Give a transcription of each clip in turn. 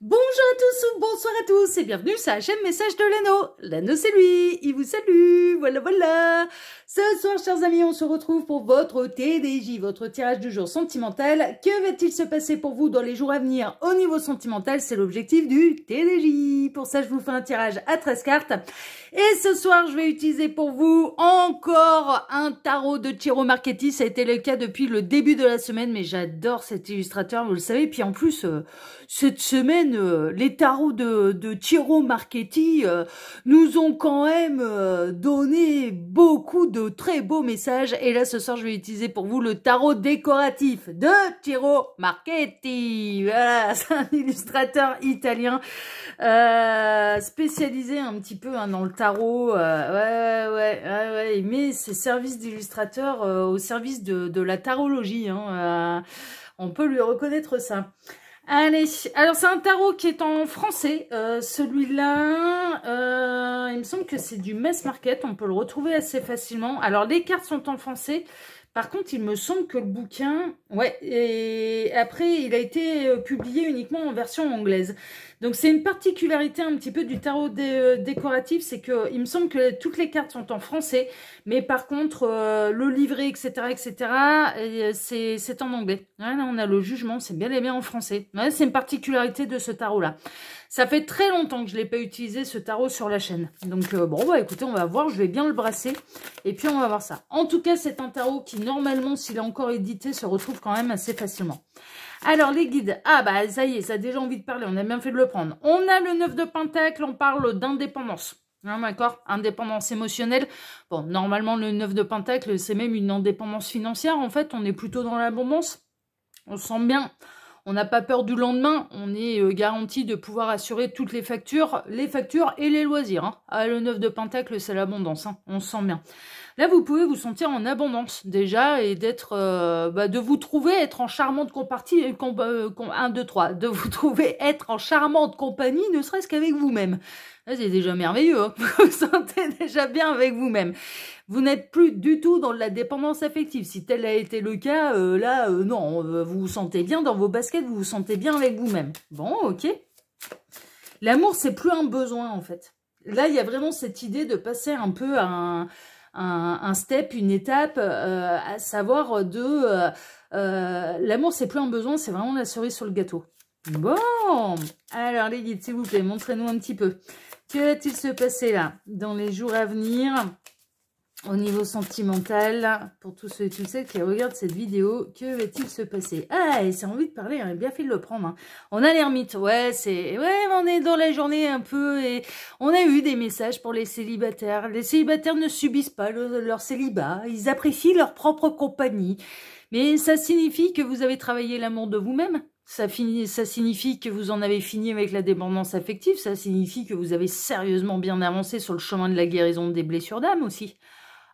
Bonjour à tous ou bonsoir à tous et bienvenue sur la chaîne Message de l'anneau. L'anneau c'est lui, il vous salue, voilà voilà. Ce soir chers amis, on se retrouve pour votre TDJ, votre tirage du jour sentimental. Que va-t-il se passer pour vous dans les jours à venir au niveau sentimental C'est l'objectif du TDJ. Pour ça je vous fais un tirage à 13 cartes. Et ce soir je vais utiliser pour vous encore un tarot de Tiro Marchetti. Ça a été le cas depuis le début de la semaine mais j'adore cet illustrateur, vous le savez. Puis en plus, euh, cette semaine euh, les tarots de, Tiro Marchetti euh, nous ont quand même euh, donné beaucoup de très beaux messages. Et là, ce soir, je vais utiliser pour vous le tarot décoratif de Tiro Marchetti. Voilà, c'est un illustrateur italien spécialisé un petit peu hein, dans le tarot. ouais, ouais, ouais, Il met ses services d'illustrateur au service de, la tarologie. Hein, on peut lui reconnaître ça. Allez, alors c'est un tarot qui est en français, euh, celui-là, euh, il me semble que c'est du Mass Market, on peut le retrouver assez facilement. Alors les cartes sont en français, par contre, il me semble que le bouquin, ouais, et après, il a été euh, publié uniquement en version anglaise. Donc, c'est une particularité un petit peu du tarot euh, décoratif, c'est que il me semble que toutes les cartes sont en français, mais par contre, euh, le livret, etc., etc., c'est en anglais. là, on a le jugement, c'est bien aimé en français. Ouais, c'est une particularité de ce tarot-là. Ça fait très longtemps que je n'ai l'ai pas utilisé, ce tarot, sur la chaîne. Donc, euh, bon, bah écoutez, on va voir. Je vais bien le brasser. Et puis, on va voir ça. En tout cas, c'est un tarot qui, normalement, s'il est encore édité, se retrouve quand même assez facilement. Alors, les guides. Ah, bah, ça y est, ça a déjà envie de parler. On a bien fait de le prendre. On a le 9 de Pentacle. On parle d'indépendance. Hein, d'accord Indépendance émotionnelle. Bon, normalement, le 9 de Pentacle, c'est même une indépendance financière. En fait, on est plutôt dans l'abondance. On sent bien on n'a pas peur du lendemain, on est euh, garanti de pouvoir assurer toutes les factures, les factures et les loisirs. Hein. Ah, le 9 de Pentacle, c'est l'abondance, hein. on sent bien. Là, vous pouvez vous sentir en abondance déjà et d'être, euh, bah, de vous trouver être en charmante compagnie, euh, euh, un, deux, de vous trouver être en charmante compagnie, ne serait-ce qu'avec vous-même. c'est déjà merveilleux, hein. vous vous sentez déjà bien avec vous-même. Vous, n'êtes plus du tout dans la dépendance affective. Si tel a été le cas, là, non, vous vous sentez bien dans vos baskets, vous vous sentez bien avec vous-même. Bon, ok. L'amour, c'est plus un besoin, en fait. Là, il y a vraiment cette idée de passer un peu à un un, step, une étape, euh, à savoir de euh, euh, l'amour c'est plus un besoin, c'est vraiment la cerise sur le gâteau. Bon, alors les guides, s'il vous plaît, montrez-nous un petit peu. Que va-t-il se passer là dans les jours à venir au niveau sentimental, pour tous ceux et toutes celles qui regardent cette vidéo, que va-t-il se passer Ah, et c'est envie de parler, a hein, bien fait de le prendre. Hein. On a l'ermite, ouais, c'est, ouais, on est dans la journée un peu, et on a eu des messages pour les célibataires. Les célibataires ne subissent pas leur célibat, ils apprécient leur propre compagnie. Mais ça signifie que vous avez travaillé l'amour de vous-même ça, ça signifie que vous en avez fini avec la dépendance affective, ça signifie que vous avez sérieusement bien avancé sur le chemin de la guérison des blessures d'âme aussi.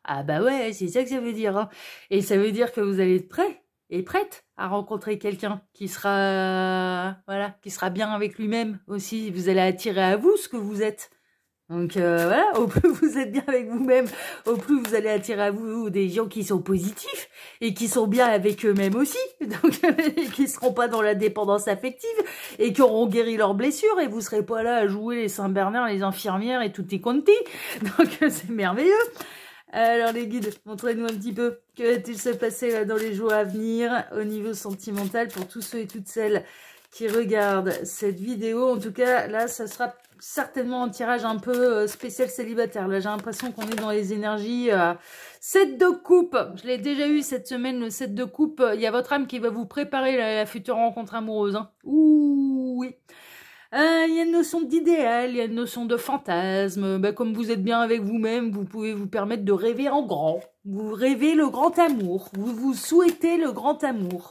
Ah bah ouais, c'est ça que ça veut dire. Hein. Et ça veut dire que vous allez être prêt et prête à rencontrer quelqu'un qui sera voilà, qui sera bien avec lui-même aussi. Vous allez attirer à vous ce que vous êtes. Donc euh, voilà, au plus vous êtes bien avec vous-même, au plus vous allez attirer à vous des gens qui sont positifs et qui sont bien avec eux-mêmes aussi, donc et qui seront pas dans la dépendance affective et qui auront guéri leurs blessures et vous serez pas là à jouer les Saint-Bernard, les infirmières et tout est compté. Donc c'est merveilleux. Alors les guides, montrez-nous un petit peu que va-t-il se passer euh, dans les jours à venir au niveau sentimental pour tous ceux et toutes celles qui regardent cette vidéo. En tout cas, là, ça sera certainement un tirage un peu euh, spécial célibataire. Là, j'ai l'impression qu'on est dans les énergies 7 euh, de coupe. Je l'ai déjà eu cette semaine, le 7 de coupe. Il y a votre âme qui va vous préparer la, future rencontre amoureuse. Hein. Ouh, oui. Euh, il y a une notion d'idéal, il y a une notion de fantasme. Bah, comme vous êtes bien avec vous-même, vous pouvez vous permettre de rêver en grand. Vous rêvez le grand amour. Vous vous souhaitez le grand amour.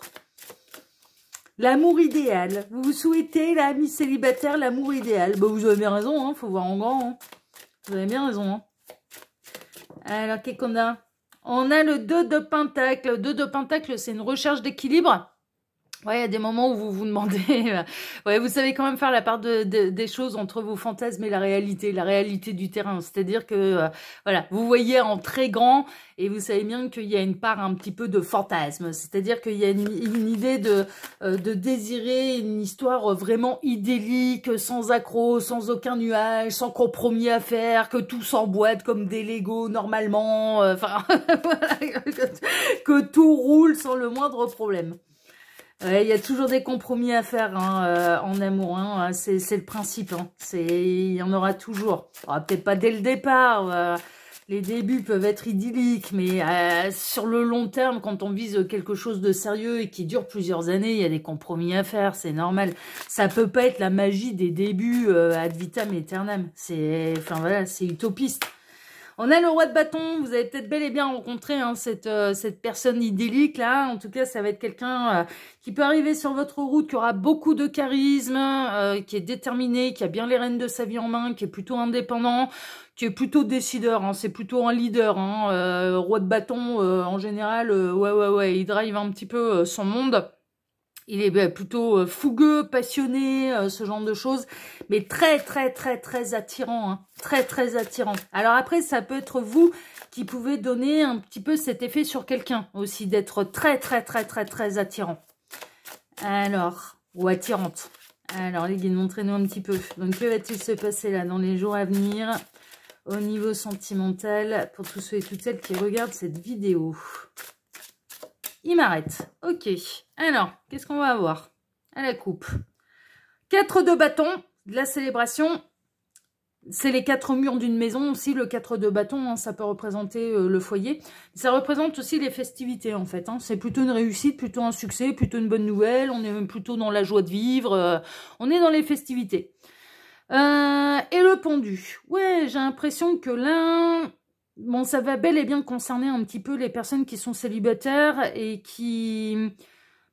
L'amour idéal. Vous vous souhaitez l'ami célibataire, l'amour idéal. Ben vous avez bien raison, hein, faut voir en grand. Hein. Vous avez bien raison. Hein. Alors, qu'est-ce qu'on a On a le 2 de Pentacle. Le 2 de Pentacle, c'est une recherche d'équilibre Ouais, il y a des moments où vous vous demandez, euh, ouais, vous savez quand même faire la part de, des choses entre vos fantasmes et la réalité, la réalité du terrain. C'est-à-dire que, euh, voilà, vous voyez en très grand et vous savez bien qu'il y a une part un petit peu de fantasme. C'est-à-dire qu'il y a une, idée de, euh, de désirer une histoire vraiment idyllique, sans accroc, sans aucun nuage, sans compromis à faire, que tout s'emboîte comme des Legos normalement, enfin, que tout roule sans le moindre problème. Il y a toujours des compromis à faire hein, euh, en amour. Hein, euh, c'est le principe. Hein. Il y en aura toujours. Peut-être pas dès le départ. Euh, les débuts peuvent être idylliques, mais sur le long terme, quand on vise quelque chose de sérieux et qui dure plusieurs années, il y a des compromis à faire, c'est normal. Ça peut pas être la magie des débuts ad vitam aeternam. C'est, enfin voilà, c'est utopiste. On a le roi de bâton, vous avez peut-être bel et bien rencontré hein, cette, euh, cette personne idyllique là, en tout cas ça va être quelqu'un euh, qui peut arriver sur votre route, qui aura beaucoup de charisme, euh, qui est déterminé, qui a bien les rênes de sa vie en main, qui est plutôt indépendant, qui est plutôt décideur, hein. c'est plutôt un leader, hein. roi de bâton en général, ouais ouais ouais, il drive un petit peu son monde. Il est ben, plutôt euh, fougueux, passionné, euh, ce genre de choses. Mais très, très, très, très attirant. Hein. Très, très attirant. Alors après, ça peut être vous qui pouvez donner un petit peu cet effet sur quelqu'un aussi. D'être très, très, très, très, très attirant. Alors, ou attirante. Alors, les guides, montrez-nous un petit peu. Donc, que va-t-il se passer là dans les jours à venir au niveau sentimental pour tous ceux et toutes celles qui regardent cette vidéo il m'arrête. Ok. Alors, qu'est-ce qu'on va avoir À la coupe. 4 de bâton. De la célébration. C'est les quatre murs d'une maison aussi, le quatre de bâton, hein, ça peut représenter euh, le foyer. Ça représente aussi les festivités en fait. Hein. C'est plutôt une réussite, plutôt un succès, plutôt une bonne nouvelle. On est plutôt dans la joie de vivre. Euh, on est dans les festivités. Euh, et le pendu. Ouais, j'ai l'impression que là, Bon, ça va bel et bien concerner un petit peu les personnes qui sont célibataires et qui,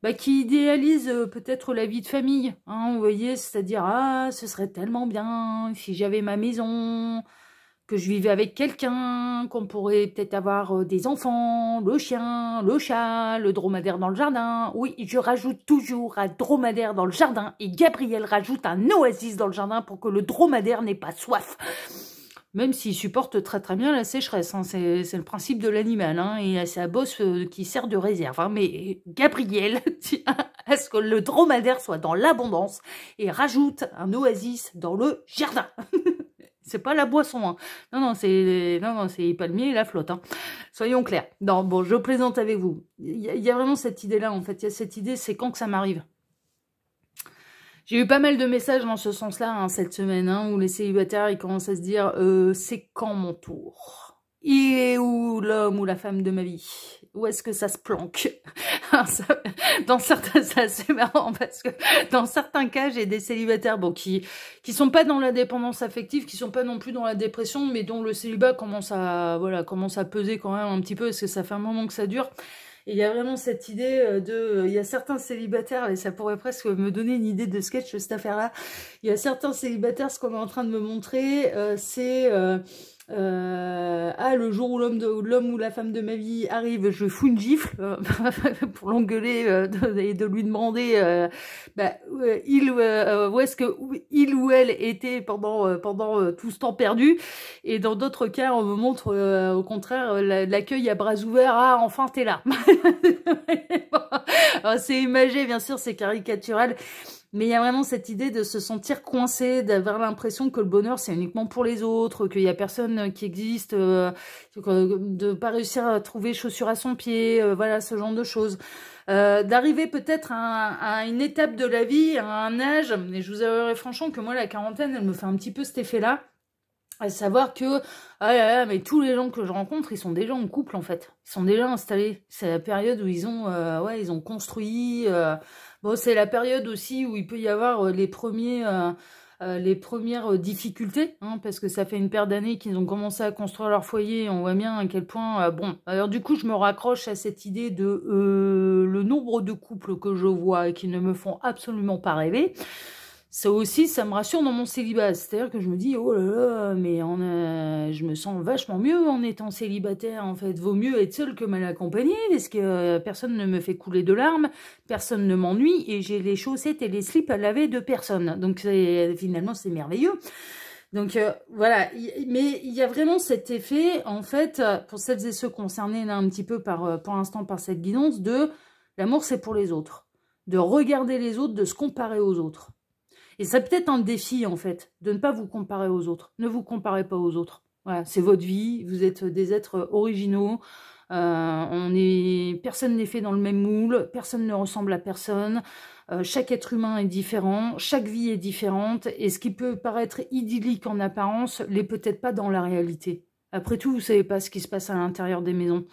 bah, qui idéalisent euh, peut-être la vie de famille. Hein, vous voyez, c'est-à-dire, ah, ce serait tellement bien si j'avais ma maison, que je vivais avec quelqu'un, qu'on pourrait peut-être avoir euh, des enfants, le chien, le chat, le dromadaire dans le jardin. Oui, je rajoute toujours un dromadaire dans le jardin et Gabriel rajoute un oasis dans le jardin pour que le dromadaire n'ait pas soif même s'il supporte très très bien la sécheresse. Hein, c'est le principe de l'animal, hein, et c'est sa bosse euh, qui sert de réserve. Hein. Mais Gabriel tient à ce que le dromadaire soit dans l'abondance et rajoute un oasis dans le jardin. c'est pas la boisson, non non c'est non non et la flotte. Soyons clairs. Non bon je plaisante avec vous. Il y, y, a vraiment cette idée là en fait. Il y a cette idée c'est quand que ça m'arrive. J'ai eu pas mal de messages dans ce sens-là hein, cette semaine, hein, où les célibataires, ils commencent à se dire euh, c'est quand mon tour Il est où l'homme ou la femme de ma vie Où est-ce que ça se planque hein, dans certains, c'est marrant parce que dans certains cas, j'ai des célibataires bon, qui qui sont pas dans la dépendance affective, qui sont pas non plus dans la dépression, mais dont le célibat commence à voilà commence à peser quand même un petit peu parce que ça fait un moment que ça dure. Et il y a vraiment cette idée euh, de... Euh, il y a certains célibataires, et ça pourrait presque me donner une idée de sketch, cette affaire-là. Il y a certains célibataires, ce qu'on est en train de me montrer, euh, c'est... Euh, ah, le jour où l'homme ou la femme de ma vie arrive, je fous une gifle euh, pour l'engueuler euh, et de lui demander euh, bah, où est-ce que il ou elle était pendant, pendant tout ce temps perdu. Et dans d'autres cas, on me montre au contraire l'accueil à bras ouverts. Ah, enfin, t'es là. c'est imagé, bien sûr, c'est caricatural. Mais il y a vraiment cette idée de se sentir coincé, d'avoir l'impression que le bonheur, c'est uniquement pour les autres, qu'il n'y a personne euh, qui existe, euh, de ne pas réussir à trouver chaussures à son pied, euh, voilà, ce genre de choses. d'arriver peut-être à, à, une étape de la vie, à un âge, et je vous avouerai franchement que moi, la quarantaine, elle me fait un petit peu cet effet-là, à savoir que ah là là, mais tous les gens que je rencontre, ils sont déjà en couple en fait. Ils sont déjà installés. C'est la période où ils ont, ouais, ils ont construit. Bon, c'est la période aussi où il peut y avoir euh, les premiers... Euh, euh, les premières difficultés, hein, parce que ça fait une paire d'années qu'ils ont commencé à construire leur foyer, et on voit bien à quel point... bon, alors du coup, je me raccroche à cette idée de le nombre de couples que je vois et qui ne me font absolument pas rêver ça aussi, ça me rassure dans mon célibat. C'est-à-dire que je me dis, oh là là, mais je me sens vachement mieux en étant célibataire, en fait. Vaut mieux être seul que mal accompagné, parce que euh, personne ne me fait couler de larmes, personne ne m'ennuie, et j'ai les chaussettes et les slips à laver de personne. Donc finalement, c'est merveilleux. Donc euh, voilà, mais il y a vraiment cet effet, en fait, pour celles et ceux concernés là un petit peu par, euh, pour l'instant par cette guidance, de l'amour c'est pour les autres, de regarder les autres, de se comparer aux autres. Et ça peut être un défi, en fait, de ne pas vous comparer aux autres. Ne vous comparez pas aux autres. Voilà, c'est votre vie, vous êtes des êtres originaux, euh, personne n'est fait dans le même moule, personne ne ressemble à personne, euh, chaque être humain est différent, chaque vie est différente, et ce qui peut paraître idyllique en apparence, l'est peut-être pas dans la réalité. Après tout, vous ne savez pas ce qui se passe à l'intérieur des maisons.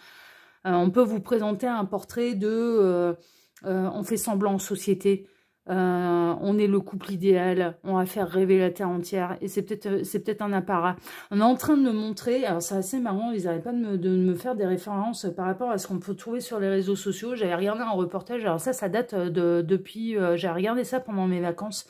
Euh, on peut vous présenter un portrait de on fait semblant en société euh, on est le couple idéal, on va faire rêver la terre entière, et c'est peut-être euh, c'est peut-être un apparat. On est en train de me montrer, alors c'est assez marrant, ils n'arrêtent pas de me, de me, faire des références par rapport à ce qu'on peut trouver sur les réseaux sociaux. J'avais regardé un reportage, alors ça, ça date euh, de, depuis, j'ai regardé ça pendant mes vacances,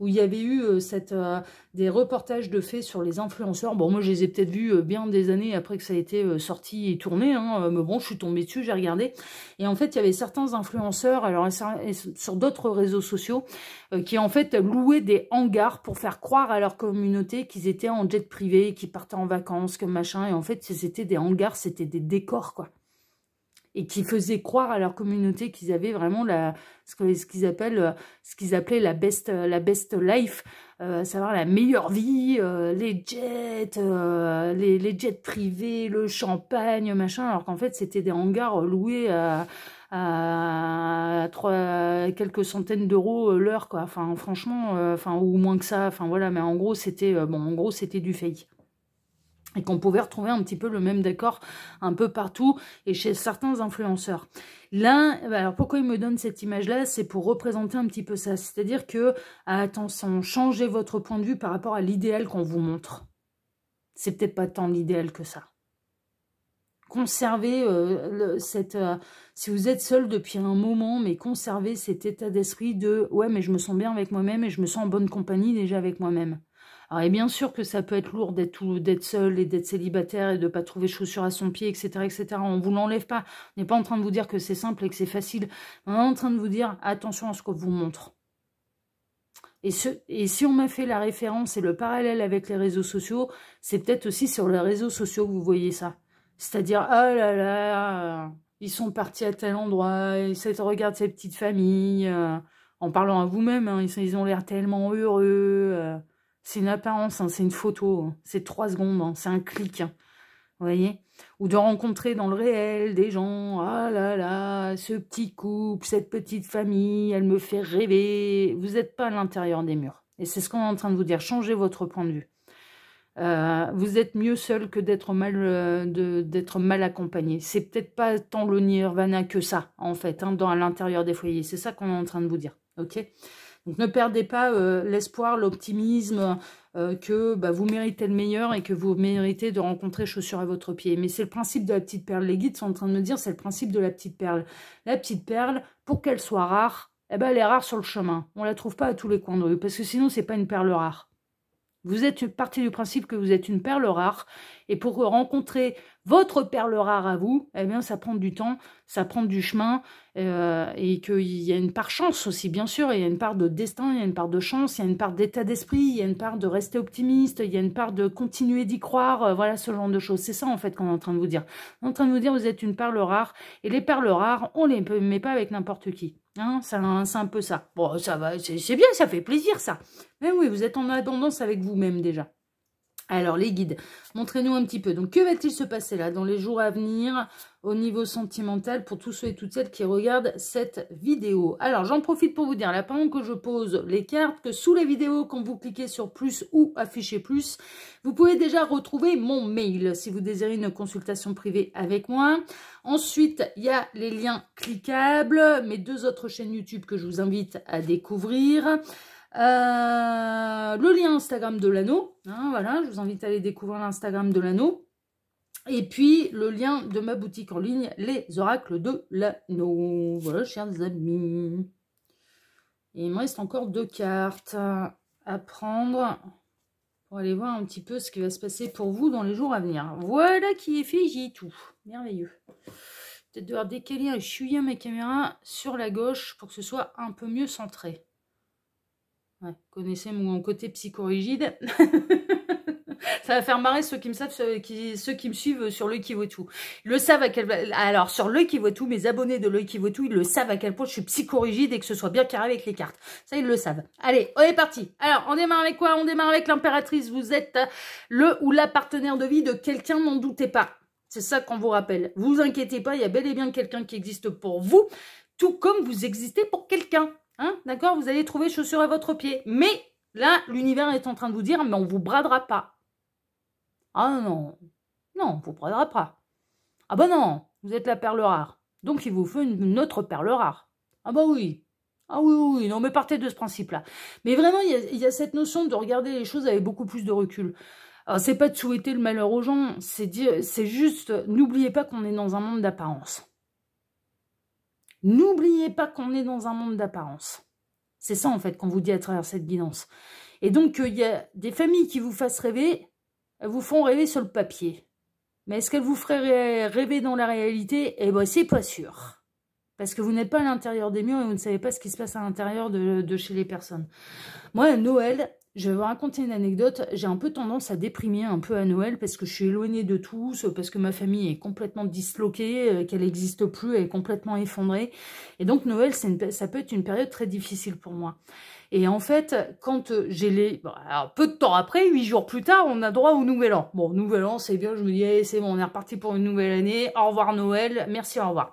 où il y avait eu euh, euh, des reportages de faits sur les influenceurs. Bon, moi, je les ai peut-être vus euh, bien des années après que ça a été sorti et tourné, hein, mais bon, je suis tombée dessus, j'ai regardé. Et en fait, il y avait certains influenceurs, alors sur d'autres réseaux sociaux, qui en fait louaient des hangars pour faire croire à leur communauté qu'ils étaient en jet privé, qu'ils partaient en vacances, que machin. Et en fait, c'était des hangars, c'était des décors, quoi et qui faisaient croire à leur communauté qu'ils avaient vraiment la, ce qu'ils appellent, euh, ce qu'ils appelaient la best, euh, la best life, euh, à savoir la meilleure vie, euh, les jets, les, les, jets privés, le champagne, machin, alors qu'en fait c'était des hangars loués à, à, quelques centaines d'euros l'heure, quoi. Enfin, franchement, enfin ou moins que ça. Enfin voilà, mais en gros c'était, bon, en gros c'était du fake et qu'on pouvait retrouver un petit peu le même décor un peu partout et chez certains influenceurs. Là, bah, alors pourquoi il me donne cette image-là C'est pour représenter un petit peu ça. C'est-à-dire que, ah, attention, changez votre point de vue par rapport à l'idéal qu'on vous montre. C'est peut-être pas tant l'idéal que ça. Conservez euh, cette... Euh, si vous êtes seul depuis un moment, mais conservez cet état d'esprit de « Ouais, mais je me sens bien avec moi-même et je me sens en bonne compagnie déjà avec moi-même » et bien sûr que ça peut être lourd d'être seul et d'être célibataire et de ne pas trouver chaussures à son pied, etc. etc. On ne vous l'enlève pas. On n'est pas en train de vous dire que c'est simple et que c'est facile. On est en train de vous dire attention à ce qu'on vous montre. Et, si on m'a fait la référence et le parallèle avec les réseaux sociaux, c'est peut-être aussi sur les réseaux sociaux que vous voyez ça. C'est-à-dire, oh là là, ils sont partis à tel endroit, et cette, regarde ces petites familles, euh, en parlant à vous-même, hein, ils, ont l'air tellement heureux. Euh. C'est une apparence, hein, c'est une photo, hein. c'est trois secondes, hein. c'est un clic. Vous voyez Ou de rencontrer dans le réel des gens, ah là là, ce petit couple, cette petite famille, elle me fait rêver. Vous n'êtes pas à l'intérieur des murs. Et c'est ce qu'on est en train de vous dire, changez votre point de vue. Euh, vous êtes mieux seul que d'être mal, euh, mal accompagné. C'est peut-être pas tant le nirvana que ça, en fait, dans, à l'intérieur des foyers. C'est ça qu'on est en train de vous dire, ok donc ne perdez pas euh, l'espoir, l'optimisme euh, que bah, vous méritez le meilleur et que vous méritez de rencontrer chaussures à votre pied. Mais c'est le principe de la petite perle. Les guides sont en train de me dire, c'est le principe de la petite perle. La petite perle, pour qu'elle soit rare, eh ben, elle est rare sur le chemin. On ne la trouve pas à tous les coins de rue parce que sinon, c'est pas une perle rare. Vous êtes parti du principe que vous êtes une perle rare. Et pour rencontrer votre perle rare à vous, eh bien, ça prend du temps, ça prend du chemin. Euh, et qu'il y a une part chance aussi, bien sûr. Il y a une part de destin, il y a une part de chance, il y a une part d'état d'esprit, il y a une part de rester optimiste, il y a une part de continuer d'y croire. Euh, voilà ce genre de choses. C'est ça, en fait, qu'on est en train de vous dire. On est en train de vous dire, vous êtes une perle rare. Et les perles rares, on ne les met pas avec n'importe qui. Hein, c'est un, un, peu ça. Bon, ça va, c'est bien, ça fait plaisir, ça. Mais oui, vous êtes en abondance avec vous-même déjà. Alors, les guides, montrez-nous un petit peu. Donc, que va-t-il se passer là dans les jours à venir au niveau sentimental pour tous ceux et toutes celles qui regardent cette vidéo Alors, j'en profite pour vous dire, là, pendant que je pose les cartes, que sous la vidéo, quand vous cliquez sur plus ou afficher plus, vous pouvez déjà retrouver mon mail si vous désirez une consultation privée avec moi. Ensuite, il y a les liens cliquables, mes deux autres chaînes YouTube que je vous invite à découvrir. Euh, le lien Instagram de l'anneau. Hein, voilà, je vous invite à aller découvrir l'Instagram de l'anneau. Et puis, le lien de ma boutique en ligne, les oracles de l'anneau. Voilà, chers amis. Et il me reste encore deux cartes à prendre pour aller voir un petit peu ce qui va se passer pour vous dans les jours à venir. Voilà qui est fait, j'ai tout. Merveilleux. Peut-être devoir décaler un chouiller ma caméra sur la gauche pour que ce soit un peu mieux centré connaissez mon côté psychorigide. ça va faire marrer ceux qui me savent, qui, ceux qui me suivent sur l'œil qui vaut tout. le savent à quel alors sur le qui vaut tout, mes abonnés de l'œil qui vaut tout, ils le savent à quel point je suis psychorigide et que ce soit bien carré avec les cartes. Ça, ils le savent. Allez, on est parti. Alors, on démarre avec quoi On démarre avec l'impératrice. Vous êtes le ou la partenaire de vie de quelqu'un, n'en doutez pas. C'est ça qu'on vous rappelle. Vous inquiétez pas, il y a bel et bien quelqu'un qui existe pour vous, tout comme vous existez pour quelqu'un. Hein, d'accord Vous allez trouver chaussures à votre pied. Mais là, l'univers est en train de vous dire, mais on ne vous bradera pas. Ah non, non, on ne vous bradera pas. Ah bah non, vous êtes la perle rare. Donc il vous faut une, autre perle rare. Ah bah oui, ah oui, oui, non, mais partez de ce principe-là. Mais vraiment, il y, a, cette notion de regarder les choses avec beaucoup plus de recul. Alors, c'est pas de souhaiter le malheur aux gens, c'est juste, n'oubliez pas qu'on est dans un monde d'apparence. N'oubliez pas qu'on est dans un monde d'apparence. C'est ça, en fait, qu'on vous dit à travers cette guidance. Et donc, euh, il y a des familles qui vous fassent rêver, elles vous font rêver sur le papier. Mais est-ce qu'elles vous feraient rêver dans la réalité Eh bien, c'est pas sûr. Parce que vous n'êtes pas à l'intérieur des murs et vous ne savez pas ce qui se passe à l'intérieur de, chez les personnes. Moi, Noël, je vais vous raconter une anecdote. J'ai un peu tendance à déprimer un peu à Noël parce que je suis éloignée de tous, parce que ma famille est complètement disloquée, euh, qu'elle n'existe plus, elle est complètement effondrée. Et donc Noël, ça peut être une période très difficile pour moi. Et en fait, quand euh, j'ai les... peu de temps après, huit jours plus tard, on a droit au Nouvel An. Bon, Nouvel An, c'est bien, je me dis, eh, c'est bon, on est reparti pour une nouvelle année. Au revoir Noël, merci, au revoir.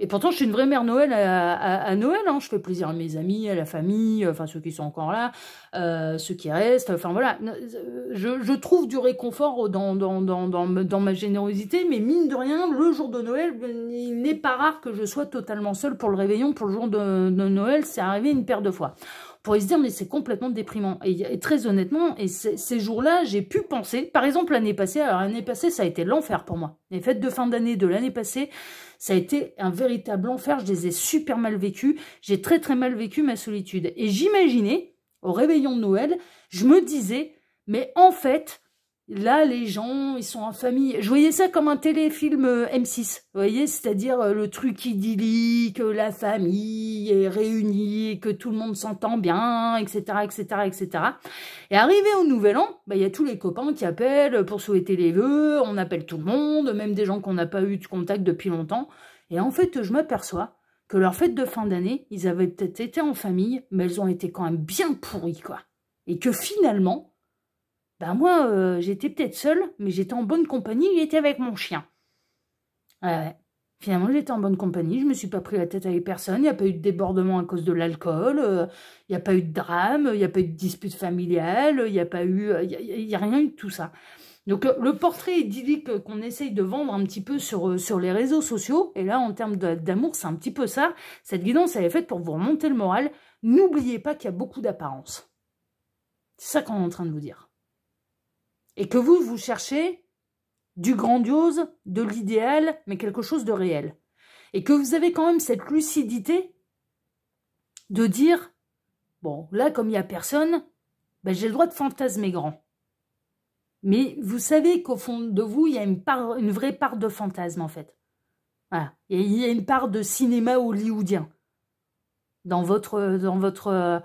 Et pourtant, je suis une vraie mère Noël à, Noël. Hein. Je fais plaisir à mes amis, à la famille, euh, enfin ceux qui sont encore là, euh, ceux qui restent. Enfin voilà, euh, je, trouve du réconfort dans, dans, dans, dans, ma générosité, mais mine de rien, le jour de Noël, il n'est pas rare que je sois totalement seule pour le réveillon, pour le jour de Noël. C'est arrivé une paire de fois pour se dire, mais c'est complètement déprimant. Et, très honnêtement, et ces jours-là, j'ai pu penser, par exemple l'année passée, alors l'année passée, ça a été l'enfer pour moi. Les fêtes de fin d'année de l'année passée, ça a été un véritable enfer. Je les ai super mal vécues. J'ai très très mal vécu ma solitude. Et j'imaginais, au réveillon de Noël, je me disais, mais en fait, Là, les gens, ils sont en famille. Je voyais ça comme un téléfilm euh, M6, vous voyez C'est-à-dire euh, le truc idyllique, euh, la famille est réunie, que tout le monde s'entend bien, etc., etc., etc. Et arrivé au Nouvel An, bah, il y a tous les copains qui appellent pour souhaiter les vœux, on appelle tout le monde, même des gens qu'on n'a pas eu de contact depuis longtemps. Et en fait, je m'aperçois que leur fête de fin d'année, ils avaient peut-être été en famille, mais elles ont été quand même bien pourries, quoi. Et que finalement, ben, moi, euh, j'étais peut-être seule, mais j'étais en bonne compagnie, il était avec mon chien. Finalement, j'étais en bonne compagnie, je me suis pas pris la tête avec personne, il n'y a pas eu de débordement à cause de l'alcool, euh, il n'y a pas eu de drame, il n'y a pas eu de dispute familiale, il n'y a pas eu... Euh, il a, rien eu de tout ça. Donc le portrait idyllique qu'on essaye de vendre un petit peu sur, sur les réseaux sociaux, et là en termes d'amour, c'est un petit peu ça, cette guidance elle est faite pour vous remonter le moral, n'oubliez pas qu'il y a beaucoup d'apparence. C'est ça qu'on est en train de vous dire et que vous, vous cherchez du grandiose, de l'idéal, mais quelque chose de réel. Et que vous avez quand même cette lucidité de dire, bon, là, comme il n'y a personne, ben, j'ai le droit de fantasmer grand. Mais vous savez qu'au fond de vous, il y a une, une vraie part de fantasme, en fait. Voilà. Il y a une part de cinéma hollywoodien dans votre, dans votre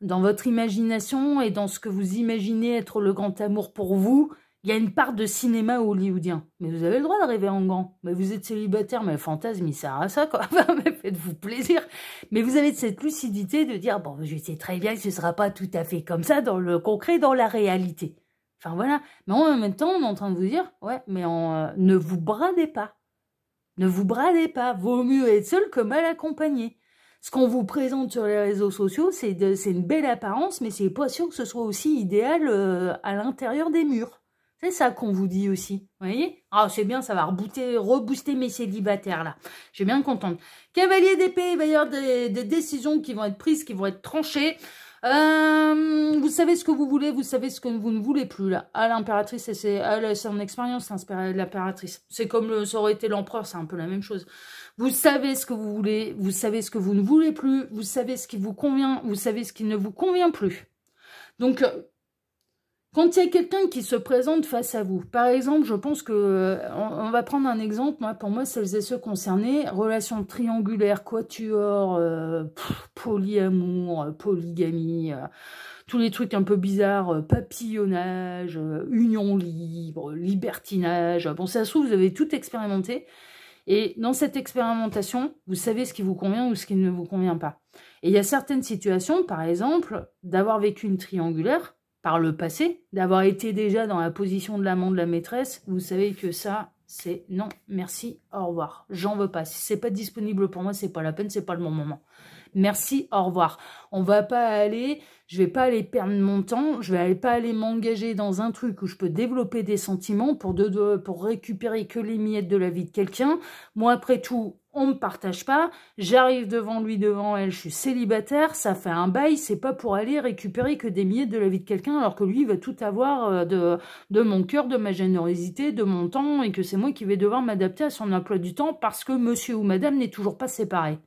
dans votre imagination et dans ce que vous imaginez être le grand amour pour vous, il y a une part de cinéma hollywoodien. Mais vous avez le droit de rêver en grand. Mais vous êtes célibataire, mais le fantasme, il sert à ça, quoi. Faites-vous plaisir. Mais vous avez cette lucidité de dire, bon, je sais très bien que ce ne sera pas tout à fait comme ça dans le concret, dans la réalité. Enfin, voilà. Mais en même temps, on est en train de vous dire, ouais, mais euh, ne vous bradez pas. Ne vous bradez pas. Vaut mieux être seul que mal accompagné ce qu'on vous présente sur les réseaux sociaux, c'est une belle apparence, mais c'est pas sûr que ce soit aussi idéal euh, à l'intérieur des murs. C'est ça qu'on vous dit aussi, vous voyez Ah, c'est bien, ça va rebooter, rebooster mes célibataires, là. Je suis bien contente. Cavalier d'épée, il va y avoir des, décisions qui vont être prises, qui vont être tranchées. Euh, vous savez ce que vous voulez, vous savez ce que vous ne voulez plus, là. Ah, l'impératrice, c'est son expérience, l'impératrice. C'est comme ça aurait été l'empereur, c'est un peu la même chose. Vous savez ce que vous voulez, vous savez ce que vous ne voulez plus, vous savez ce qui vous convient, vous savez ce qui ne vous convient plus. Donc, euh, quand il y a quelqu'un qui se présente face à vous, par exemple, je pense que, euh, on, va prendre un exemple, moi, pour moi, celles et ceux concernés, relations triangulaires, quatuor, euh, polyamour, polygamie, tous les trucs un peu bizarres, papillonnage, union libre, libertinage, bon, ça se vous avez tout expérimenté, et dans cette expérimentation, vous savez ce qui vous convient ou ce qui ne vous convient pas. Et il y a certaines situations, par exemple, d'avoir vécu une triangulaire par le passé, d'avoir été déjà dans la position de l'amant de la maîtresse, vous savez que ça, c'est non, merci, au revoir, j'en veux pas. Si c'est pas disponible pour moi, c'est pas la peine, c'est pas le bon moment. Merci, au revoir. On va pas aller, je vais pas aller perdre mon temps, je vais pas aller m'engager dans un truc où je peux développer des sentiments pour, récupérer que les miettes de la vie de quelqu'un. Moi, après tout, on me partage pas, j'arrive devant lui, devant elle, je suis célibataire, ça fait un bail, c'est pas pour aller récupérer que des miettes de la vie de quelqu'un, alors que lui va tout avoir euh, de, de mon cœur, de ma générosité, de mon temps, et que c'est moi qui vais devoir m'adapter à son emploi du temps parce que monsieur ou madame n'est toujours pas séparé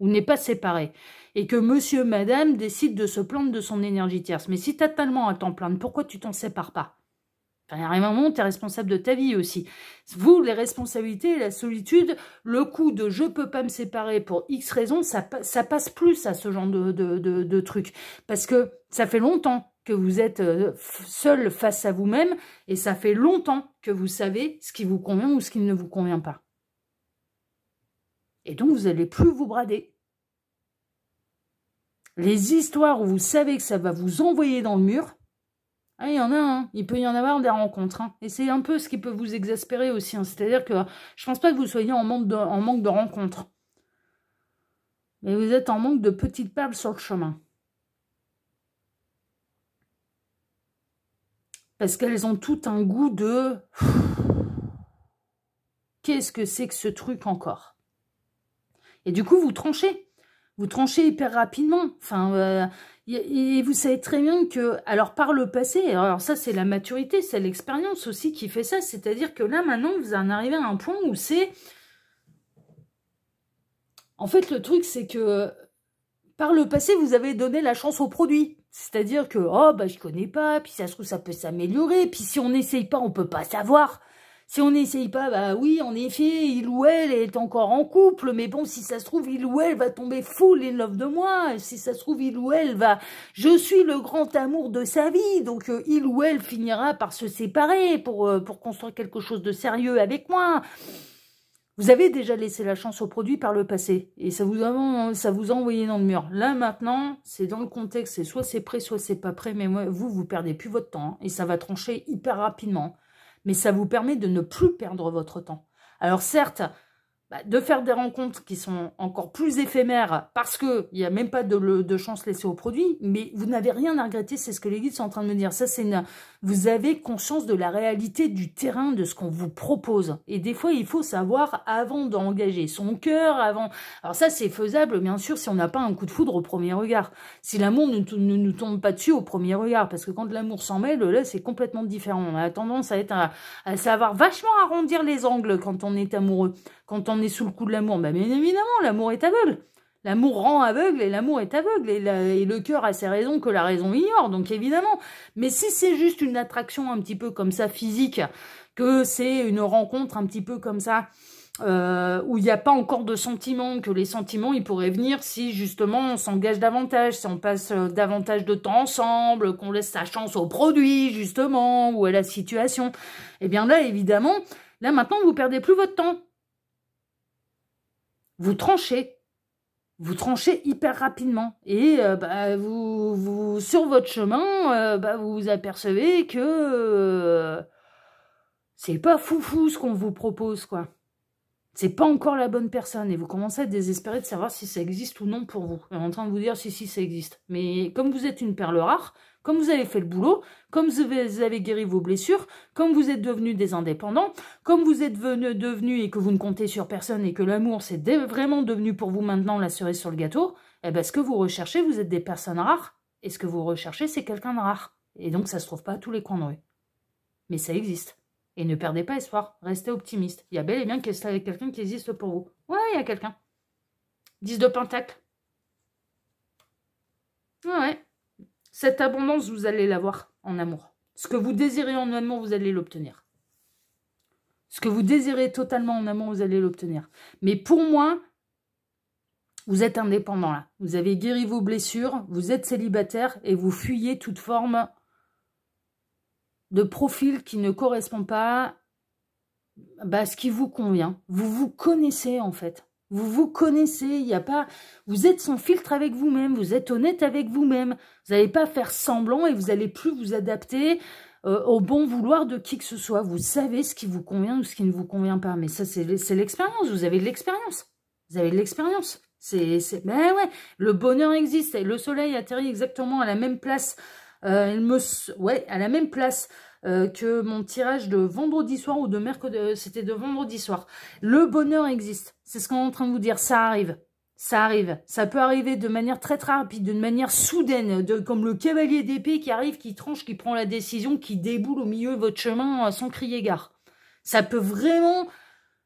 ou n'est pas séparé, et que monsieur, madame décide de se plaindre de son énergie tierce. Mais si t'as tellement à t'en plaindre, pourquoi tu t'en sépares pas Enfin, à un moment, tu es responsable de ta vie aussi. Vous, les responsabilités, la solitude, le coup de « je peux pas me séparer pour X raisons », ça, passe plus à ce genre de, de, de truc. Parce que ça fait longtemps que vous êtes euh, seul face à vous-même et ça fait longtemps que vous savez ce qui vous convient ou ce qui ne vous convient pas. Et donc, vous n'allez plus vous brader. Les histoires où vous savez que ça va vous envoyer dans le mur, hein, il y en a un, hein. il peut y en avoir des rencontres. Hein. Et c'est un peu ce qui peut vous exaspérer aussi. C'est-à-dire que je ne pense pas que vous soyez en manque, de, en manque de rencontres. Mais vous êtes en manque de petites perles sur le chemin. Parce qu'elles ont tout un goût de... Qu'est-ce que c'est que ce truc encore et du coup, vous tranchez. Vous tranchez hyper rapidement. Enfin, euh, et vous savez très bien que, alors par le passé, alors ça c'est la maturité, c'est l'expérience aussi qui fait ça. C'est-à-dire que là maintenant, vous en arrivez à un point où c'est... En fait, le truc, c'est que par le passé, vous avez donné la chance au produit. C'est-à-dire que, oh, bah, je connais pas, puis ça se trouve, ça peut s'améliorer, puis si on n'essaye pas, on peut pas savoir. Si on n'essaye pas, bah oui, en effet, il ou elle est encore en couple, mais bon, si ça se trouve, il ou elle va tomber full in love de moi, si ça se trouve, il ou elle va... Je suis le grand amour de sa vie, donc euh, il ou elle finira par se séparer pour, euh, pour construire quelque chose de sérieux avec moi. Vous avez déjà laissé la chance au produit par le passé et ça vous a, ça vous envoyé dans le mur. Là, maintenant, c'est dans le contexte. C'est soit c'est prêt, soit c'est pas prêt. Mais moi, vous, vous perdez plus votre temps hein, et ça va trancher hyper rapidement mais ça vous permet de ne plus perdre votre temps. Alors certes, bah, de faire des rencontres qui sont encore plus éphémères parce qu'il n'y a même pas de, chance laissée au produit, mais vous n'avez rien à regretter, c'est ce que les guides sont en train de me dire. Ça, c'est Vous avez conscience de la réalité du terrain, de ce qu'on vous propose. Et des fois, il faut savoir avant d'engager son cœur, avant... Alors ça, c'est faisable, bien sûr, si on n'a pas un coup de foudre au premier regard. Si l'amour ne, nous tombe pas dessus au premier regard, parce que quand l'amour s'en mêle, là, c'est complètement différent. On a tendance à, être à savoir vachement arrondir les angles quand on est amoureux. Quand on est sous le coup de l'amour, bah, bien évidemment, l'amour est aveugle. L'amour rend aveugle et l'amour est aveugle. Et, le cœur a ses raisons que la raison ignore, donc évidemment. Mais si c'est juste une attraction un petit peu comme ça, physique, que c'est une rencontre un petit peu comme ça, euh, où il n'y a pas encore de sentiments, que les sentiments, ils pourraient venir si justement on s'engage davantage, si on passe euh, davantage de temps ensemble, qu'on laisse sa chance au produit justement, ou à la situation. Eh bien là, évidemment, là maintenant, vous perdez plus votre temps vous tranchez. Vous tranchez hyper rapidement. Et euh, bah, vous, sur votre chemin, euh, bah, vous apercevez que euh, c'est pas foufou ce qu'on vous propose, quoi. C'est pas encore la bonne personne. Et vous commencez à désespérer de savoir si ça existe ou non pour vous. en train de vous dire si, si, ça existe. Mais comme vous êtes une perle rare, comme vous avez fait le boulot, comme vous avez guéri vos blessures, comme vous êtes devenu des indépendants, comme vous êtes devenu et que vous ne comptez sur personne et que l'amour c'est vraiment devenu pour vous maintenant la cerise sur le gâteau, eh ben, ce que vous recherchez, vous êtes des personnes rares. Et ce que vous recherchez, c'est quelqu'un de rare. Et donc, ça se trouve pas à tous les coins de rue. Mais ça existe. Et ne perdez pas espoir. Restez optimiste. Il y a bel et bien quelqu'un qui existe pour vous. Ouais, il y a quelqu'un. 10 de pentacle. Ouais. Cette abondance, vous allez l'avoir en amour. Ce que vous désirez en amour, vous allez l'obtenir. Ce que vous désirez totalement en amour, vous allez l'obtenir. Mais pour moi, vous êtes indépendant là. Vous avez guéri vos blessures, vous êtes célibataire et vous fuyez toute forme de profil qui ne correspond pas à ce qui vous convient. Vous vous connaissez en fait. Vous vous connaissez, il n'y a pas... Vous êtes sans filtre avec vous-même, vous êtes honnête avec vous-même. Vous n'allez pas faire semblant et vous n'allez plus vous adapter euh, au bon vouloir de qui que ce soit. Vous savez ce qui vous convient ou ce qui ne vous convient pas. Mais ça, c'est l'expérience. Vous avez de l'expérience. Vous avez de l'expérience. C'est, ben ouais, le bonheur existe. et Le soleil atterrit exactement à la même place. Euh, il me, ouais, à la même place. Euh, que mon tirage de vendredi soir ou de mercredi, euh, c'était de vendredi soir. Le bonheur existe. C'est ce qu'on est en train de vous dire. Ça arrive. Ça arrive. Ça peut arriver de manière très très rapide, d'une manière soudaine, de, comme le cavalier d'épée qui arrive, qui tranche, qui prend la décision, qui déboule au milieu de votre chemin euh, sans crier gare. Ça peut vraiment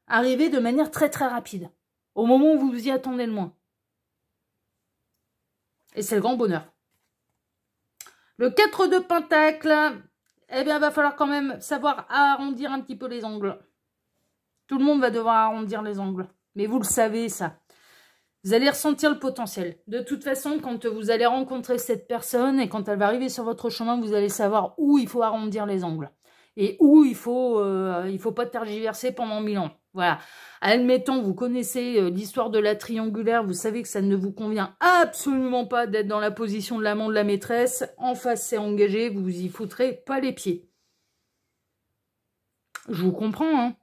arriver de manière très très rapide, au moment où vous vous y attendez le moins. Et c'est le grand bonheur. Le 4 de Pentacle, eh bien, va falloir quand même savoir arrondir un petit peu les ongles. Tout le monde va devoir arrondir les ongles. Mais vous le savez, ça. Vous allez ressentir le potentiel. De toute façon, quand vous allez rencontrer cette personne et quand elle va arriver sur votre chemin, vous allez savoir où il faut arrondir les ongles et où il faut, euh, il faut pas tergiverser pendant mille ans. Voilà. Admettons, vous connaissez euh, l'histoire de la triangulaire, vous savez que ça ne vous convient absolument pas d'être dans la position de l'amant de la maîtresse. En face, c'est engagé, vous y foutrez pas les pieds. Je vous comprends, hein.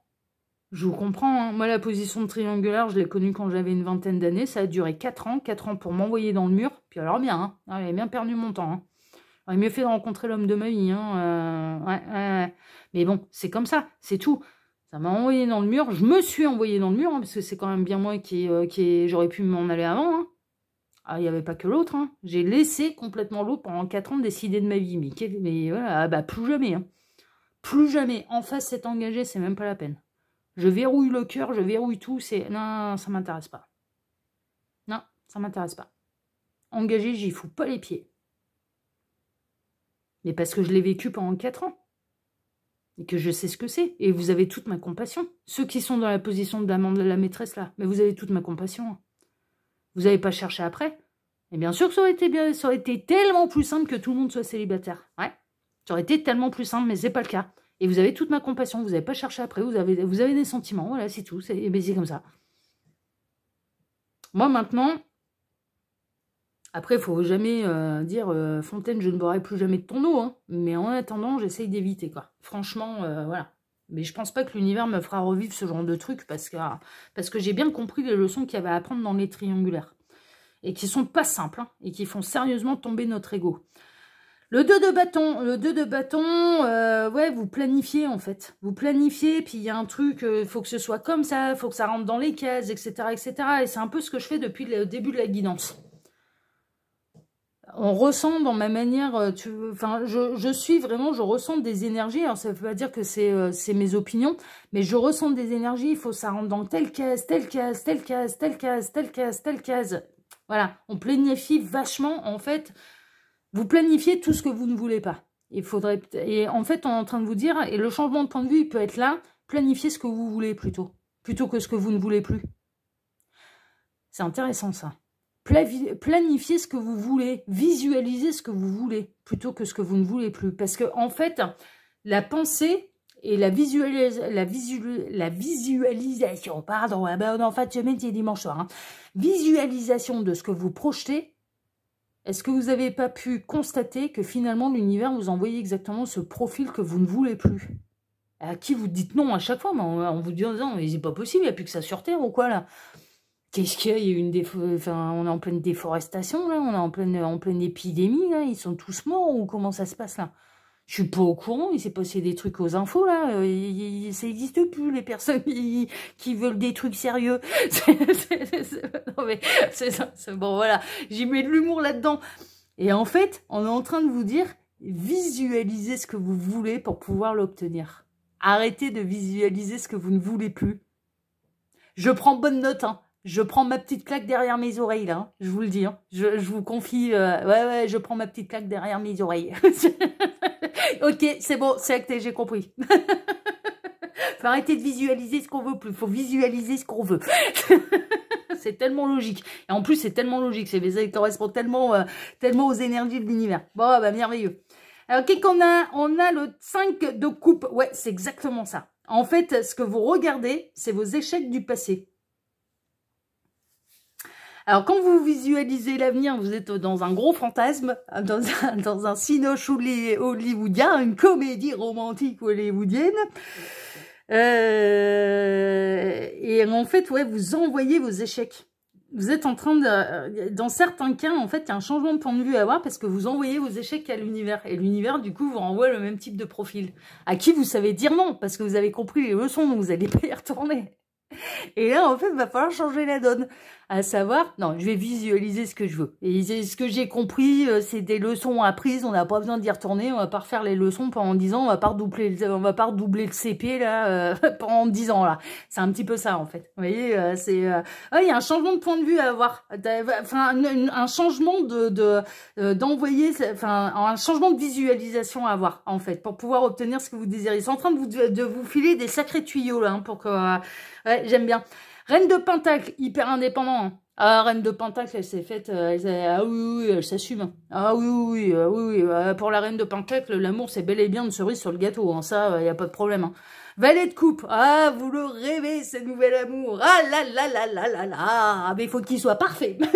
Je vous comprends. Hein. Moi, la position de triangulaire, je l'ai connue quand j'avais une vingtaine d'années. Ça a duré 4 ans. 4 ans pour m'envoyer dans le mur. Puis alors bien, hein. Ah, j'avais bien perdu mon temps. Hein. J'aurais mieux fait de rencontrer l'homme de ma vie. Hein. Euh, mais bon, c'est comme ça, c'est tout. Ça m'a envoyé dans le mur. Je me suis envoyé dans le mur, hein, parce que c'est quand même bien moi qui, euh, qui j'aurais pu m'en aller avant. Hein. Ah, il n'y avait pas que l'autre. Hein. J'ai laissé complètement l'autre pendant 4 ans décider de ma vie. Mais, voilà, ah bah, plus jamais. Plus jamais. En face, c'est engagé, c'est même pas la peine. Je verrouille le cœur, je verrouille tout. C'est non, non, ça m'intéresse pas. Non, ça m'intéresse pas. Engagé, j'y fous pas les pieds. Mais parce que je l'ai vécu pendant 4 ans. Et que je sais ce que c'est. Et vous avez toute ma compassion. Ceux qui sont dans la position de la, de la maîtresse, là, mais vous avez toute ma compassion. Hein. Vous n'avez pas cherché après. Et bien sûr que ça aurait, été bien, ça aurait été tellement plus simple que tout le monde soit célibataire. Ouais. Ça aurait été tellement plus simple, mais c'est pas le cas. Et vous avez toute ma compassion, vous n'avez pas cherché après, vous avez, vous avez des sentiments, voilà, c'est tout, c'est comme ça. Moi maintenant, après, il faut jamais euh, dire euh, Fontaine, je ne boirai plus jamais de ton eau. Hein. Mais en attendant, j'essaye d'éviter, quoi. Franchement, euh, voilà. Mais je pense pas que l'univers me fera revivre ce genre de truc parce que, ah, parce que j'ai bien compris les leçons qu'il y avait à apprendre dans les triangulaires. Et qui sont pas simples, hein, et qui font sérieusement tomber notre ego. Le 2 de bâton, le 2 de bâton, ouais, vous planifiez en fait. Vous planifiez, puis il y a un truc, il faut que ce soit comme ça, il faut que ça rentre dans les cases, etc. etc. Et c'est un peu ce que je fais depuis le début de la guidance on ressent dans ma manière, euh, tu, enfin, je, suis vraiment, je ressens des énergies. Alors, ça ne veut pas dire que c'est euh, c'est mes opinions, mais je ressens des énergies. Il faut que ça rentre dans telle case, telle case, telle case, telle case, telle case, telle case. Voilà, on planifie vachement. En fait, vous planifiez tout ce que vous ne voulez pas. Il faudrait, et en fait, on est en train de vous dire, et le changement de point de vue, il peut être là, planifiez ce que vous voulez plutôt, plutôt que ce que vous ne voulez plus. C'est intéressant ça planifiez ce que vous voulez, visualisez ce que vous voulez, plutôt que ce que vous ne voulez plus. Parce que, en fait, la pensée et la, la, visualisation, pardon, hein, ben, en fait, je dimanche soir, hein. visualisation de ce que vous projetez, est-ce que vous n'avez pas pu constater que finalement l'univers vous envoyait exactement ce profil que vous ne voulez plus À qui vous dites non à chaque fois, mais en vous disant non, mais c'est pas possible, il n'y a plus que ça sur Terre ou quoi là Qu'est-ce qu'il y a une on est en pleine déforestation, là, on est en pleine, en pleine épidémie, là, ils sont tous morts ou comment ça se passe là je suis pas au courant, il s'est passé des trucs aux infos, là. Euh, ça n'existe plus, les personnes qui, veulent des trucs sérieux. C'est bon, voilà. J'y mets de l'humour là-dedans. Et en fait, on est en train de vous dire, visualisez ce que vous voulez pour pouvoir l'obtenir. Arrêtez de visualiser ce que vous ne voulez plus. Je prends bonne note, hein je prends ma petite claque derrière mes oreilles, là. Hein. je vous le dis. Hein. je, vous confie. Euh, ouais, ouais, je prends ma petite claque derrière mes oreilles. ok, c'est bon, c'est acté, j'ai compris. faut arrêter de visualiser ce qu'on veut plus. faut visualiser ce qu'on veut. c'est tellement logique. Et en plus, c'est tellement logique. C'est correspond tellement, euh, tellement aux énergies de l'univers. Bon, ah bah, merveilleux. Alors, qu'est-ce qu'on a On a le 5 de coupe. Ouais, c'est exactement ça. En fait, ce que vous regardez, c'est vos échecs du passé. Alors, quand vous visualisez l'avenir, vous êtes dans un gros fantasme, euh, dans un, dans cinoche hollywoodien, une comédie romantique hollywoodienne. Euh, et en fait, ouais, vous envoyez vos échecs. Vous êtes en train de... Euh, dans certains cas, en fait, il y a un changement de point de vue à avoir parce que vous envoyez vos échecs à l'univers. Et l'univers, du coup, vous renvoie le même type de profil. À qui vous savez dire non parce que vous avez compris les leçons, dont vous n'allez pas y retourner. Et là, en fait, il va falloir changer la donne à savoir, non, je vais visualiser ce que je veux. Et ce que j'ai compris, euh, c'est des leçons apprises, on n'a pas besoin d'y retourner, on va pas refaire les leçons pendant 10 ans, on va pas redoubler, on va pas redoubler le CP là euh, pendant 10 ans là. C'est un petit peu ça en fait. Vous voyez, euh, c'est il y a un changement de point de vue à avoir, enfin un, changement de d'envoyer, enfin un changement de visualisation à avoir en fait pour pouvoir obtenir ce que vous désirez. C'est en train de vous, de vous filer des sacrés tuyaux là hein, pour que ouais, j'aime bien. Reine de Pentacle, hyper indépendant. Hein. Ah, Reine de Pentacle, elle s'est faite... Euh, elle, ah oui, oui, elle s'assume. Hein. Ah oui, oui, oui, euh, oui. Euh, pour la Reine de Pentacle, l'amour, c'est bel et bien une cerise sur le gâteau. Hein, ça, il n'y a pas de problème. Valet de coupe. Ah, vous le rêvez, ce nouvel amour. Ah là là là là là là. Ah, mais il faut qu'il soit parfait.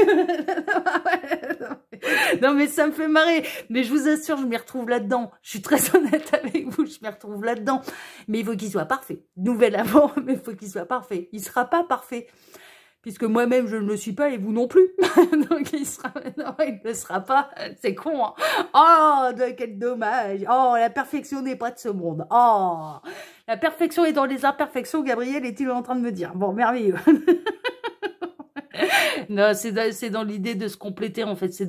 non, mais ça me fait marrer. Mais je vous assure, je m'y retrouve là-dedans. Je suis très honnête avec vous, je m'y retrouve là-dedans. Mais il faut qu'il soit parfait. nouvel avant, mais il faut qu'il soit parfait. Il sera pas parfait. Puisque moi-même, je ne le suis pas et vous non plus. donc, il, non, il ne sera pas. C'est con. Hein. Oh, quel dommage. Oh, la perfection n'est pas de ce monde. Oh, la perfection est dans les imperfections, Gabriel est-il en train de me dire. Bon, merveilleux. Non, c'est dans l'idée de se compléter, en fait. C'est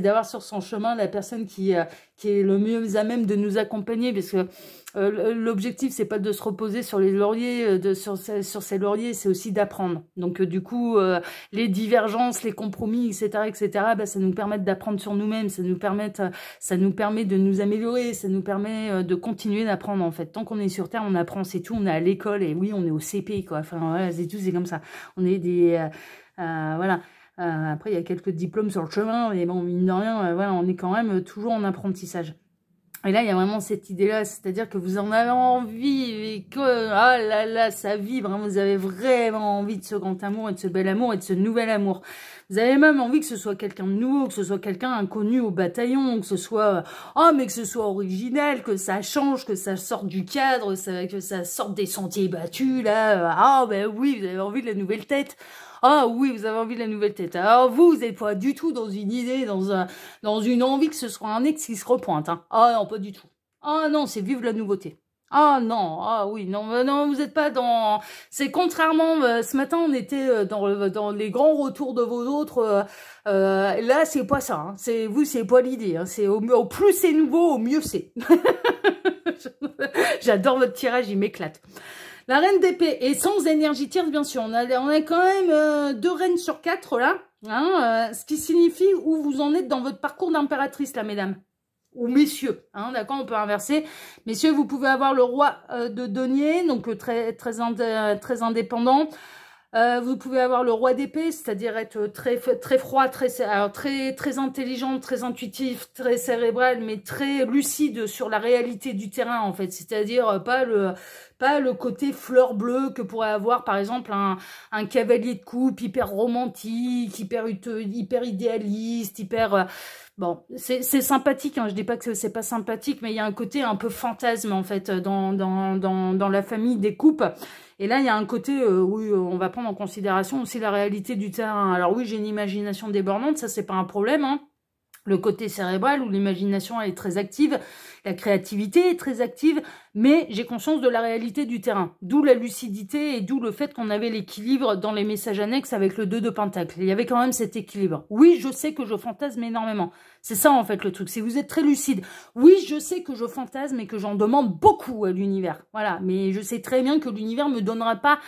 d'avoir sur son chemin la personne qui, euh, qui est le mieux à même de nous accompagner, parce que euh, l'objectif, c'est pas de se reposer sur les lauriers, euh, de, sur, sur ces lauriers, c'est aussi d'apprendre. Donc, du coup, les divergences, les compromis, etc., etc., bah, ça nous permet d'apprendre sur nous-mêmes, ça nous permet, ça nous permet de nous améliorer, ça nous permet de continuer d'apprendre, en fait. Tant qu'on est sur Terre, on apprend, c'est tout, on est à l'école, et oui, on est au CP, quoi. Enfin, voilà, c'est tout, c'est comme ça. On est des... Euh, voilà. Euh, après, il y a quelques diplômes sur le chemin, mais bon, mine de rien, euh, voilà, on est quand même toujours en apprentissage. Et là, il y a vraiment cette idée-là, c'est-à-dire que vous en avez envie et que, ah oh là là, ça vibre, hein. vous avez vraiment envie de ce grand amour et de ce bel amour et de ce nouvel amour. Vous avez même envie que ce soit quelqu'un de nouveau, que ce soit quelqu'un inconnu au bataillon, que ce soit, oh mais que ce soit original, que ça change, que ça sorte du cadre, que ça sorte des sentiers battus, là, ah oh, ben oui, vous avez envie de la nouvelle tête. Ah oui, vous avez envie de la nouvelle tête. Alors ah, vous, vous n'êtes pas du tout dans une idée, dans, un, dans une envie que ce soit un ex qui se repointe. Hein. Ah non, pas du tout. Ah non, c'est vivre la nouveauté. Ah non, ah oui, non, non, vous n'êtes pas dans... C'est contrairement, euh, ce matin on était euh, dans, dans les grands retours de vos autres, Là, euh, là c'est pas ça, hein. c'est vous c'est pas l'idée, hein. c'est au, plus c'est nouveau, au mieux c'est. J'adore votre tirage, il m'éclate. La reine d'épée et sans énergie tierce, bien sûr. On a, on a quand même euh, deux reines sur quatre, là. Hein, euh, ce qui signifie où vous en êtes dans votre parcours d'impératrice, là, mesdames. Ou messieurs, hein, d'accord On peut inverser. Messieurs, vous pouvez avoir le roi euh, de denier, donc très, très, très indépendant. Euh, vous pouvez avoir le roi d'épée, c'est-à-dire être très, très froid, très, alors très, très intelligent, très intuitif, très cérébral, mais très lucide sur la réalité du terrain, en fait. C'est-à-dire euh, pas le, pas le côté fleur bleue que pourrait avoir, par exemple, un, un cavalier de coupe hyper romantique, hyper, hyper idéaliste, hyper... Euh, bon, c'est sympathique, hein. je dis pas que c'est pas sympathique, mais il y a un côté un peu fantasme, en fait, dans, dans, dans, dans la famille des coupes. Et là, il y a un côté euh, où euh, on va prendre en considération aussi la réalité du terrain. Alors oui, j'ai une imagination débordante, ça, c'est pas un problème, hein. le côté cérébral où l'imagination est très active, la créativité est très active, mais j'ai conscience de la réalité du terrain. D'où la lucidité et d'où le fait qu'on avait l'équilibre dans les messages annexes avec le 2 de Pentacle. Il y avait quand même cet équilibre. Oui, je sais que je fantasme énormément. C'est ça, en fait, le truc. Si vous êtes très lucide. Oui, je sais que je fantasme et que j'en demande beaucoup à l'univers. Voilà. Mais je sais très bien que l'univers me donnera pas...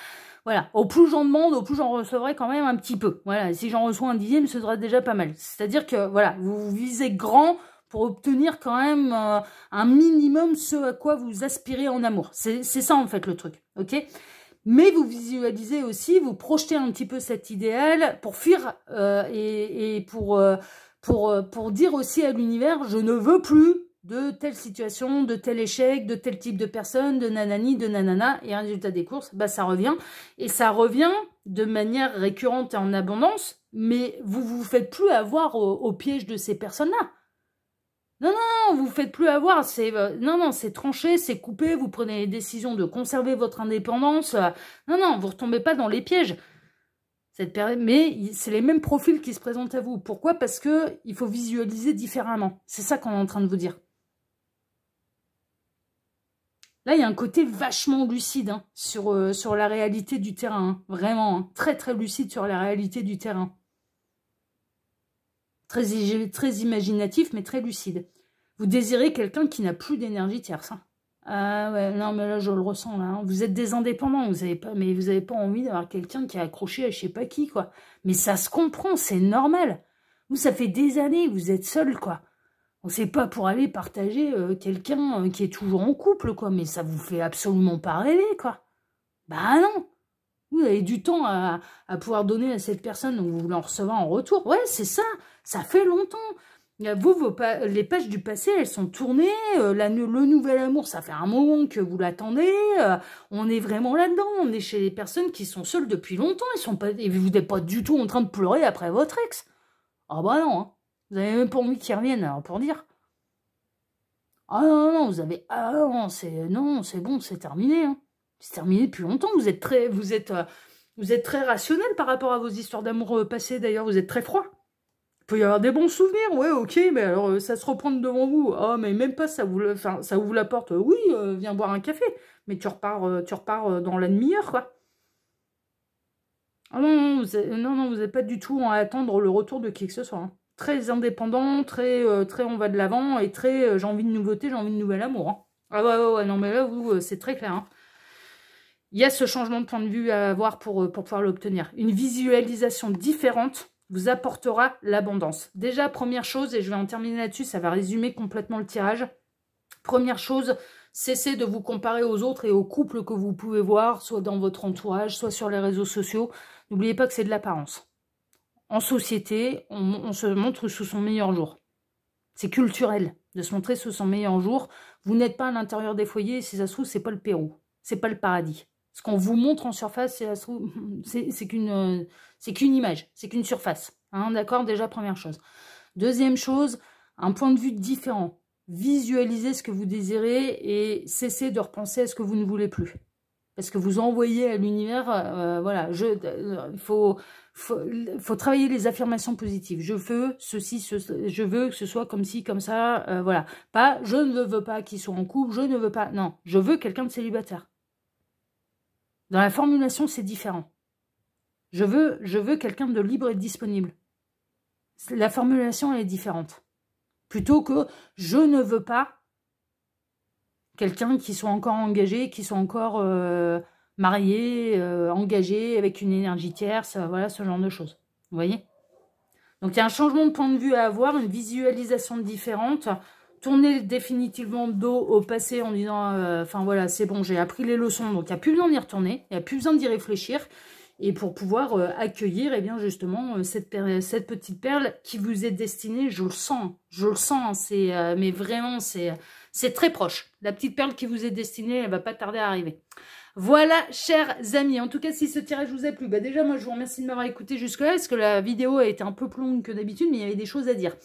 Voilà, au plus j'en demande, au plus j'en recevrai quand même un petit peu. Voilà, si j'en reçois un dixième, ce sera déjà pas mal. C'est-à-dire que, voilà, vous visez grand, pour obtenir quand même euh, un minimum ce à quoi vous aspirez en amour. C'est ça en fait le truc, ok Mais vous visualisez aussi, vous projetez un petit peu cet idéal pour fuir euh, et, pour euh, pour, euh, pour dire aussi à l'univers, je ne veux plus de telle situation, de tel échec, de tel type de personne, de nanani, de nanana, et un résultat des courses, bah ça revient. Et ça revient de manière récurrente et en abondance, mais vous vous faites plus avoir au, piège de ces personnes-là. Non, non, non, vous faites plus avoir, c'est euh, non, non, c'est tranché, c'est coupé, vous prenez les décisions de conserver votre indépendance. Euh, non, non, vous retombez pas dans les pièges mais c'est les mêmes profils qui se présentent à vous. Pourquoi Parce qu'il faut visualiser différemment. C'est ça qu'on est en train de vous dire. Là, il y a un côté vachement lucide hein, sur, euh, sur la réalité du terrain. Hein. Vraiment, hein. très très lucide sur la réalité du terrain. Très, très imaginatif, mais très lucide. Vous désirez quelqu'un qui n'a plus d'énergie tierce. Ah ouais, non, mais là, je le ressens, là. Hein. Vous êtes des indépendants, vous avez pas, mais vous n'avez pas envie d'avoir quelqu'un qui est accroché à je sais pas qui, quoi. Mais ça se comprend, c'est normal. Vous, ça fait des années vous êtes seul, quoi. On sait pas pour aller partager euh, quelqu'un euh, qui est toujours en couple, quoi. Mais ça vous fait absolument pas rêver, quoi. Bah non Vous avez du temps à, à pouvoir donner à cette personne, donc vous voulez en recevoir en retour. Ouais, c'est ça Ça fait longtemps euh, vous, euh, les pages du passé, elles sont tournées. Euh, le nouvel amour, ça fait un moment que vous l'attendez. on est vraiment là-dedans. On est chez les personnes qui sont seules depuis longtemps. Ils sont et vous n'êtes pas du tout en train de pleurer après votre ex. Ah bah non. Hein. Vous avez même pour lui qui reviennent, alors pour dire. Ah non, non, vous avez... Ah non, c'est bon, c'est terminé. Hein. C'est terminé depuis longtemps. Vous êtes très, vous êtes, vous êtes très rationnel par rapport à vos histoires d'amour passées, d'ailleurs. Vous êtes très froid. Il peut y avoir des bons souvenirs, ouais, ok, mais alors euh, ça se reprend devant vous, oh, mais même pas, ça vous, enfin, ça ouvre la porte, euh, oui, euh, viens boire un café, mais tu repars, tu repars dans la demi-heure, quoi. Ah non, non, non, vous n'êtes pas du tout à attendre le retour de qui que ce soit. Hein. Très indépendant, très, très on va de l'avant et très j'ai envie de nouveauté, j'ai envie de nouvel amour. Hein. Ah ouais, ouais, ouais, non, mais là, vous, c'est très clair. Hein. Il y a ce changement de point de vue à avoir pour, pour pouvoir l'obtenir. Une visualisation différente vous apportera l'abondance. Déjà, première chose, et je vais en terminer là-dessus, ça va résumer complètement le tirage. Première chose, cessez de vous comparer aux autres et aux couples que vous pouvez voir, soit dans votre entourage, soit sur les réseaux sociaux. N'oubliez pas que c'est de l'apparence. En société, on, se montre sous son meilleur jour. C'est culturel de se montrer sous son meilleur jour. Vous n'êtes pas à l'intérieur des foyers, si ça se trouve, c'est pas le Pérou, c'est pas le paradis. Ce qu'on vous montre en surface, c'est euh, qu'une image, c'est qu'une surface. Hein, d'accord Déjà, première chose. Deuxième chose, un point de vue différent. Visualisez ce que vous désirez et cessez de repenser à ce que vous ne voulez plus. Parce que vous envoyez à l'univers, euh, euh, voilà, il faut, travailler les affirmations positives. Je veux ceci, je veux que ce soit comme ci, comme ça, voilà. Pas, je ne veux pas qu'il soit en couple, je ne veux pas, non, je veux quelqu'un de célibataire. Dans la formulation, c'est différent. Je veux, je veux quelqu'un de libre et disponible. La formulation, elle est différente. Plutôt que je ne veux pas quelqu'un qui soit encore engagé, qui soit encore euh, marié, euh, engagé, avec une énergie tierce, euh, voilà, ce genre de choses. Vous voyez Donc, il y a un changement de point de vue à avoir, une visualisation différente, tourner définitivement dos au passé en disant euh, enfin voilà c'est bon j'ai appris les leçons donc il n'y a plus besoin d'y retourner il n'y a plus besoin d'y réfléchir et pour pouvoir euh, accueillir eh bien justement euh, cette, cette petite perle qui vous est destinée je le sens je le sens hein, c'est mais vraiment c'est c'est très proche la petite perle qui vous est destinée elle va pas tarder à arriver voilà, chers amis. En tout cas, si ce tirage vous a plu, bah déjà, moi, je vous remercie de m'avoir écouté jusque-là, parce que la vidéo a été un peu plus longue que d'habitude, mais il y avait des choses à dire.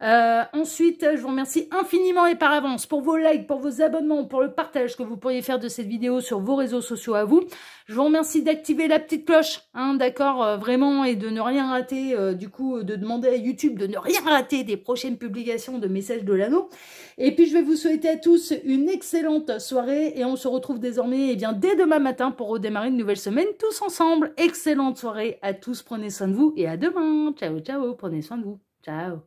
Euh, ensuite, je vous remercie infiniment et par avance pour vos likes, pour vos abonnements, pour le partage que vous pourriez faire de cette vidéo sur vos réseaux sociaux à vous. Je vous remercie d'activer la petite cloche, hein, d'accord, euh, vraiment, et de ne rien rater, euh, du coup, de demander à YouTube de ne rien rater des prochaines publications de Messages de l'Anneau. Et puis, je vais vous souhaiter à tous une excellente soirée et on se retrouve désormais, eh bien, dès demain matin pour redémarrer une nouvelle semaine tous ensemble. Excellente soirée à tous, prenez soin de vous et à demain. Ciao, ciao, prenez soin de vous. Ciao.